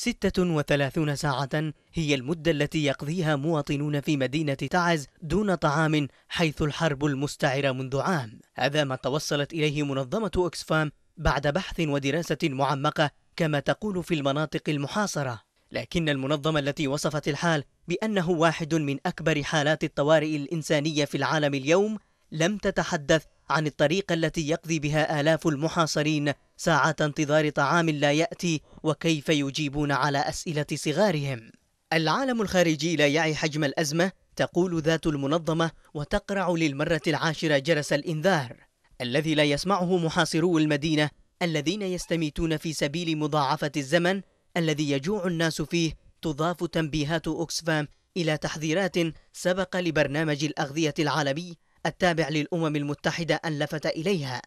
36 ساعة هي المدة التي يقضيها مواطنون في مدينة تعز دون طعام حيث الحرب المستعرة منذ عام هذا ما توصلت إليه منظمة أكسفام بعد بحث ودراسة معمقة كما تقول في المناطق المحاصرة لكن المنظمة التي وصفت الحال بأنه واحد من أكبر حالات الطوارئ الإنسانية في العالم اليوم لم تتحدث عن الطريقة التي يقضي بها آلاف المحاصرين ساعة انتظار طعام لا يأتي وكيف يجيبون على أسئلة صغارهم العالم الخارجي لا يعي حجم الأزمة تقول ذات المنظمة وتقرع للمرة العاشرة جرس الإنذار الذي لا يسمعه محاصرو المدينة الذين يستميتون في سبيل مضاعفة الزمن الذي يجوع الناس فيه تضاف تنبيهات أوكسفام إلى تحذيرات سبق لبرنامج الأغذية العالمي التابع للأمم المتحدة أن لفت إليها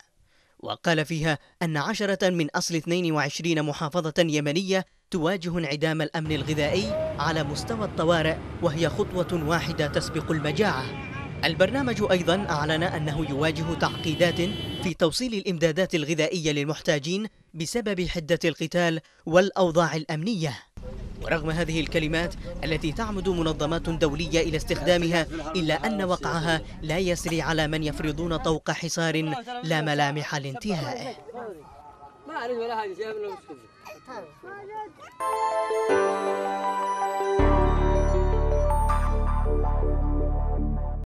وقال فيها أن عشرة من أصل 22 محافظة يمنية تواجه انعدام الأمن الغذائي على مستوى الطوارئ وهي خطوة واحدة تسبق المجاعة البرنامج أيضا أعلن أنه يواجه تعقيدات في توصيل الإمدادات الغذائية للمحتاجين بسبب حدة القتال والأوضاع الأمنية ورغم هذه الكلمات التي تعمد منظمات دولية إلى استخدامها إلا أن وقعها لا يسري على من يفرضون طوق حصار لا ملامح لانتهائه